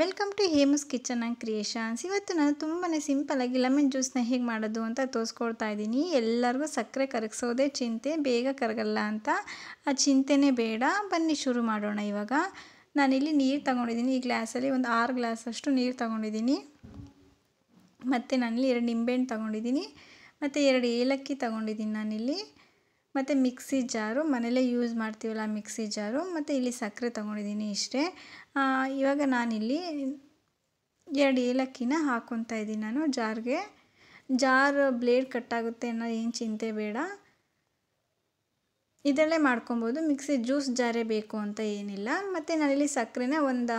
welcome to Hema's kitchen and creations ಇವತ್ತು ನಾನು ತುಂಬಾ ಸಿಂಪಲಾಗಿ ಲೆಮನ್ ಜ್ಯೂಸ್ನ ಹೇಗೆ ಮಾಡೋದು ಅಂತ ತೋರಿಸ್ಕೊಳ್ತಾ ಇದ್ದೀನಿ ಎಲ್ಲರಿಗೂ ಸಕ್ಕರೆ ಕರಗಿಸೋದೇ ಚಿಂತೆ ಬೇಗ ಕರಗಲ್ಲ ಅಂತ ಆ ಚಿಂತೆನೇ ಬೇಡ ಬನ್ನಿ ಶುರು ಮಾಡೋಣ ಇವಾಗ ನಾನಿಲ್ಲಿ ನೀರು ತಗೊಂಡಿದ್ದೀನಿ ಈ ಗ್ಲಾಸಲ್ಲಿ ಒಂದು ಆರು ಗ್ಲಾಸಷ್ಟು ನೀರು ತಗೊಂಡಿದ್ದೀನಿ ಮತ್ತು ನಾನಿಲ್ಲಿ ಎರಡು ನಿಂಬೆಹಣ್ಣು ತೊಗೊಂಡಿದ್ದೀನಿ ಮತ್ತು ಎರಡು ಏಲಕ್ಕಿ ತಗೊಂಡಿದ್ದೀನಿ ನಾನಿಲ್ಲಿ ಮತ್ತು ಮಿಕ್ಸಿ ಜಾರು ಮನೆಯಲ್ಲೇ ಯೂಸ್ ಮಾಡ್ತೀವಲ್ಲ ಮಿಕ್ಸಿ ಜಾರು ಮತ್ತು ಇಲ್ಲಿ ಸಕ್ಕರೆ ತೊಗೊಂಡಿದ್ದೀನಿ ಇಷ್ಟೇ ಇವಾಗ ನಾನಿಲ್ಲಿ ಎರಡು ಏಲಕ್ಕಿನ ಹಾಕ್ಕೊತಾ ಇದ್ದೀನಿ ನಾನು ಜಾರ್ಗೆ ಜಾರ್ ಬ್ಲೇಡ್ ಕಟ್ಟಾಗುತ್ತೆ ಅನ್ನೋದು ಏನು ಚಿಂತೆ ಬೇಡ ಇದರಲ್ಲೇ ಮಾಡ್ಕೊಬೋದು ಮಿಕ್ಸಿ ಜ್ಯೂಸ್ ಜಾರೇ ಬೇಕು ಅಂತ ಏನಿಲ್ಲ ಮತ್ತು ನಾನಿಲ್ಲಿ ಸಕ್ಕರೆನ ಒಂದು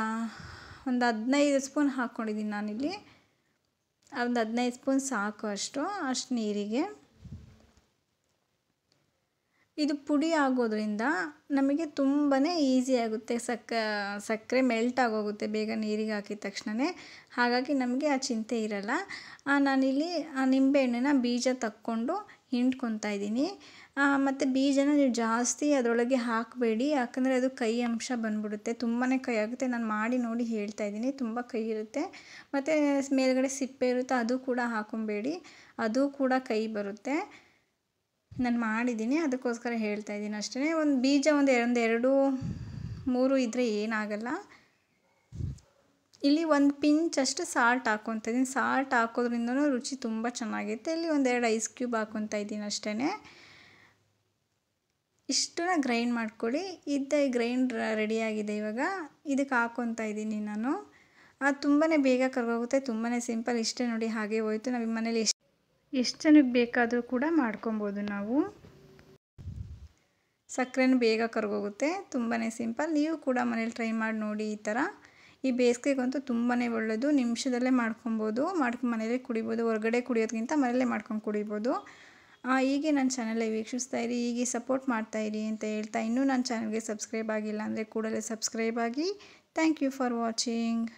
ಒಂದು ಹದಿನೈದು ಸ್ಪೂನ್ ಹಾಕ್ಕೊಂಡಿದ್ದೀನಿ ನಾನಿಲ್ಲಿ ಒಂದು ಹದಿನೈದು ಸ್ಪೂನ್ ಸಾಕು ಅಷ್ಟು ಅಷ್ಟು ನೀರಿಗೆ ಇದು ಪುಡಿ ಆಗೋದ್ರಿಂದ ನಮಗೆ ತುಂಬಾ ಈಸಿ ಆಗುತ್ತೆ ಸಕ್ಕ ಸಕ್ಕರೆ ಮೆಲ್ಟ್ ಆಗೋಗುತ್ತೆ ಬೇಗ ನೀರಿಗೆ ಹಾಕಿದ ತಕ್ಷಣವೇ ಹಾಗಾಗಿ ನಮಗೆ ಆ ಚಿಂತೆ ಇರಲ್ಲ ನಾನಿಲ್ಲಿ ಆ ನಿಂಬೆಹಣ್ಣಿನ ಬೀಜ ತಕ್ಕೊಂಡು ಹಿಂಡ್ಕೊತಾ ಇದ್ದೀನಿ ಮತ್ತು ಬೀಜನ ನೀವು ಜಾಸ್ತಿ ಅದರೊಳಗೆ ಹಾಕಬೇಡಿ ಯಾಕಂದರೆ ಅದು ಕೈ ಅಂಶ ಬಂದ್ಬಿಡುತ್ತೆ ತುಂಬಾ ಕೈ ಆಗುತ್ತೆ ನಾನು ಮಾಡಿ ನೋಡಿ ಹೇಳ್ತಾ ಇದ್ದೀನಿ ತುಂಬ ಕೈ ಇರುತ್ತೆ ಮತ್ತು ಮೇಲುಗಡೆ ಸಿಪ್ಪೆ ಇರುತ್ತೆ ಅದು ಕೂಡ ಹಾಕೊಬೇಡಿ ಅದು ಕೂಡ ಕೈ ಬರುತ್ತೆ ನಾನು ಮಾಡಿದ್ದೀನಿ ಅದಕ್ಕೋಸ್ಕರ ಹೇಳ್ತಾ ಇದ್ದೀನಿ ಅಷ್ಟೇ ಒಂದು ಬೀಜ ಒಂದು ಎರಡು ಎರಡು ಮೂರು ಇದ್ದರೆ ಏನಾಗಲ್ಲ ಇಲ್ಲಿ ಒಂದು ಪಿಂಚ್ ಅಷ್ಟು ಸಾಲ್ಟ್ ಹಾಕ್ಕೊತ ಇದ್ದೀನಿ ಸಾಲ್ಟ್ ಹಾಕೋದ್ರಿಂದ ರುಚಿ ತುಂಬ ಚೆನ್ನಾಗಿರುತ್ತೆ ಇಲ್ಲಿ ಒಂದೆರಡು ಐಸ್ ಕ್ಯೂಬ್ ಹಾಕೊತಾ ಇದ್ದೀನಿ ಅಷ್ಟೇ ಇಷ್ಟನ್ನ ಗ್ರೈಂಡ್ ಮಾಡ್ಕೊಳ್ಳಿ ಇದ್ದ ಗ್ರೈಂಡ್ ರೆಡಿಯಾಗಿದೆ ಇವಾಗ ಇದಕ್ಕೆ ಹಾಕೊತಾ ಇದ್ದೀನಿ ನಾನು ಅದು ತುಂಬಾ ಬೇಗ ಕರ್ಗೋಗುತ್ತೆ ತುಂಬಾ ಸಿಂಪಲ್ ಇಷ್ಟೇ ನೋಡಿ ಹಾಗೆ ಹೋಯಿತು ನಮ್ಮ ಮನೇಲಿ ಎಷ್ಟು ಜನಕ್ಕೆ ಬೇಕಾದರೂ ಕೂಡ ಮಾಡ್ಕೊಬೋದು ನಾವು ಸಕ್ಕರೆನೂ ಬೇಗ ಕರ್ಗೋಗುತ್ತೆ ತುಂಬಾ ಸಿಂಪಲ್ ನೀವು ಕೂಡ ಮನೇಲಿ ಟ್ರೈ ಮಾಡಿ ನೋಡಿ ಈ ಥರ ಈ ಬೇಸಿಗೆಗಂತೂ ತುಂಬಾ ಒಳ್ಳೆಯದು ನಿಮಿಷದಲ್ಲೇ ಮಾಡ್ಕೊಬೋದು ಮಾಡ್ಕೊಂಡು ಮನೇಲಿ ಕುಡಿಬೋದು ಹೊರಗಡೆ ಕುಡಿಯೋದಕ್ಕಿಂತ ಮನೇಲೇ ಮಾಡ್ಕೊಂಡು ಕುಡಿಬೋದು ಹೀಗೆ ನನ್ನ ಚಾನಲ್ಲೇ ವೀಕ್ಷಿಸ್ತಾ ಇರಿ ಹೀಗೆ ಸಪೋರ್ಟ್ ಮಾಡ್ತಾ ಇರಿ ಅಂತ ಹೇಳ್ತಾ ಇನ್ನೂ ನನ್ನ ಚಾನಲ್ಗೆ ಸಬ್ಸ್ಕ್ರೈಬ್ ಆಗಿಲ್ಲ ಅಂದರೆ ಕೂಡಲೇ ಸಬ್ಸ್ಕ್ರೈಬ್ ಆಗಿ ಥ್ಯಾಂಕ್ ಯು ಫಾರ್ ವಾಚಿಂಗ್